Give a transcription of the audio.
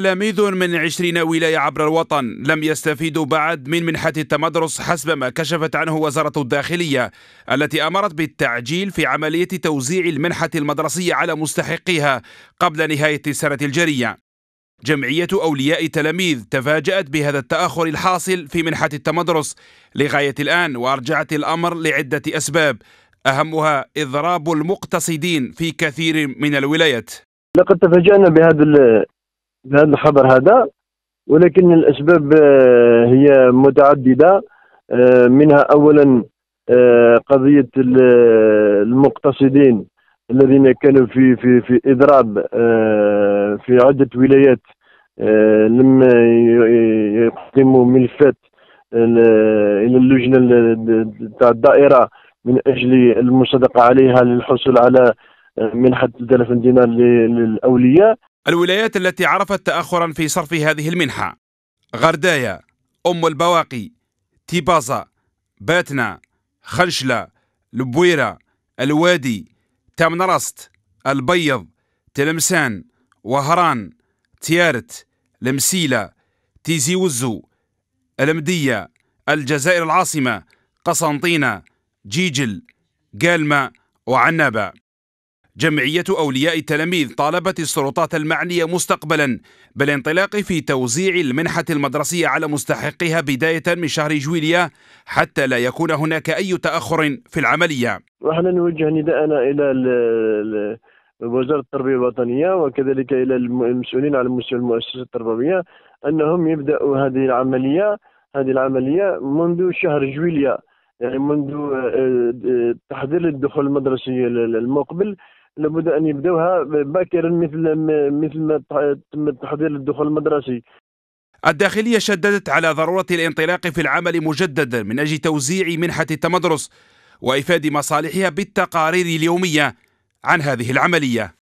تلاميذ من عشرين ولاية عبر الوطن لم يستفيدوا بعد من منحة التمدرس حسب ما كشفت عنه وزارة الداخلية التي أمرت بالتعجيل في عملية توزيع المنحة المدرسية على مستحقيها قبل نهاية السنة الجارية جمعية أولياء التلاميذ تفاجأت بهذا التأخر الحاصل في منحة التمدرس لغاية الآن وأرجعت الأمر لعدة أسباب أهمها إضراب المقتصدين في كثير من الولايات لقد تفاجأنا بهذا بهذا الخبر هذا ولكن الأسباب آه، هي متعددة آه، منها أولا آه، قضية المقتصدين الذين كانوا في في في إضراب في عدة ولايات لما يقدموا ملفات إلى اللجنة تاع الدائرة من أجل المصادقة عليها للحصول على منحة 3000 دينار للأولياء الولايات التي عرفت تأخرا في صرف هذه المنحة غردايا أم البواقي تيبازا باتنا خنشلة البويرة الوادي تامنرست البيض تلمسان وهران تيارت لمسيلة تيزي وزو المدية الجزائر العاصمة قسنطينة جيجل قالمة وعنابة جمعية أولياء التلاميذ طالبت السلطات المعنية مستقبلا بالانطلاق في توزيع المنحة المدرسية على مستحقها بداية من شهر جويليا حتى لا يكون هناك أي تأخر في العملية ونحن نوجه نداءنا إلى وزارة التربية الوطنية وكذلك إلى المسؤولين على مستوى المؤسسة التربوية أنهم يبدأوا هذه العملية هذه العملية منذ شهر جويليا يعني منذ آه، آه، تحضير الدخول المدرسي المقبل لابد ان يبداوها باكرا مثل مثل ما تم التحضير للدخول المدرسي الداخلية شددت على ضرورة الانطلاق في العمل مجددا من أجل توزيع منحة التمدرس وإفاد مصالحها بالتقارير اليومية عن هذه العملية